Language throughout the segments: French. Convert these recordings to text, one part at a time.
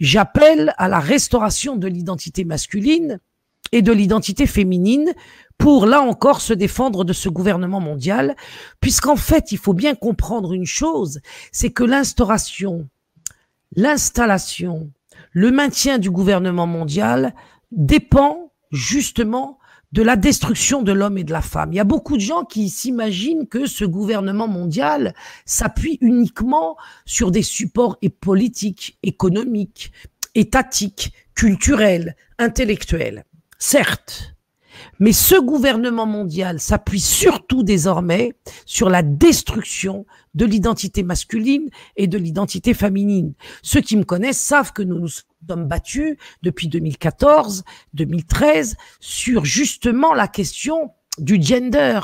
j'appelle à la restauration de l'identité masculine et de l'identité féminine pour, là encore, se défendre de ce gouvernement mondial, puisqu'en fait, il faut bien comprendre une chose, c'est que l'instauration, l'installation, le maintien du gouvernement mondial dépend justement de la destruction de l'homme et de la femme. Il y a beaucoup de gens qui s'imaginent que ce gouvernement mondial s'appuie uniquement sur des supports politiques, économiques, étatiques, culturels, intellectuels. Certes, mais ce gouvernement mondial s'appuie surtout désormais sur la destruction de l'identité masculine et de l'identité féminine. Ceux qui me connaissent savent que nous nous d'hommes battus depuis 2014, 2013, sur justement la question du gender,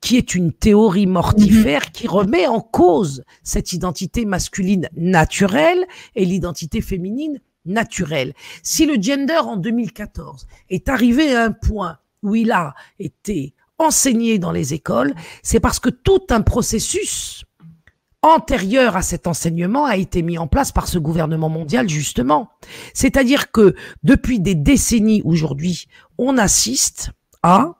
qui est une théorie mortifère mhm. qui remet en cause cette identité masculine naturelle et l'identité féminine naturelle. Si le gender en 2014 est arrivé à un point où il a été enseigné dans les écoles, c'est parce que tout un processus antérieure à cet enseignement a été mis en place par ce gouvernement mondial justement. C'est-à-dire que depuis des décennies aujourd'hui, on assiste à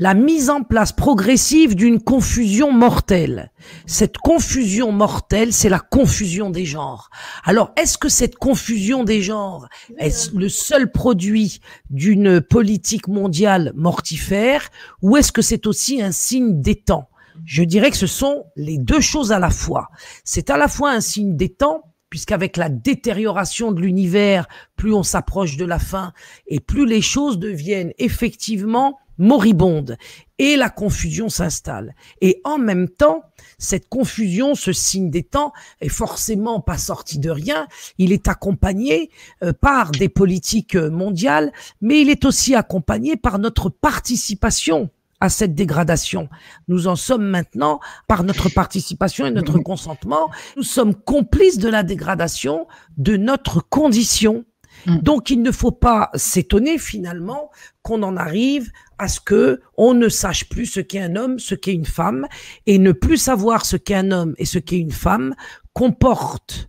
la mise en place progressive d'une confusion mortelle. Cette confusion mortelle, c'est la confusion des genres. Alors, est-ce que cette confusion des genres est le seul produit d'une politique mondiale mortifère ou est-ce que c'est aussi un signe des temps je dirais que ce sont les deux choses à la fois. C'est à la fois un signe des temps, puisqu'avec la détérioration de l'univers, plus on s'approche de la fin et plus les choses deviennent effectivement moribondes et la confusion s'installe. Et en même temps, cette confusion, ce signe des temps, est forcément pas sorti de rien. Il est accompagné euh, par des politiques euh, mondiales, mais il est aussi accompagné par notre participation à cette dégradation. Nous en sommes maintenant, par notre participation et notre consentement, nous sommes complices de la dégradation de notre condition. Mm. Donc il ne faut pas s'étonner finalement qu'on en arrive à ce que on ne sache plus ce qu'est un homme, ce qu'est une femme, et ne plus savoir ce qu'est un homme et ce qu'est une femme comporte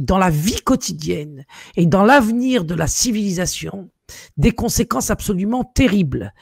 dans la vie quotidienne et dans l'avenir de la civilisation des conséquences absolument terribles.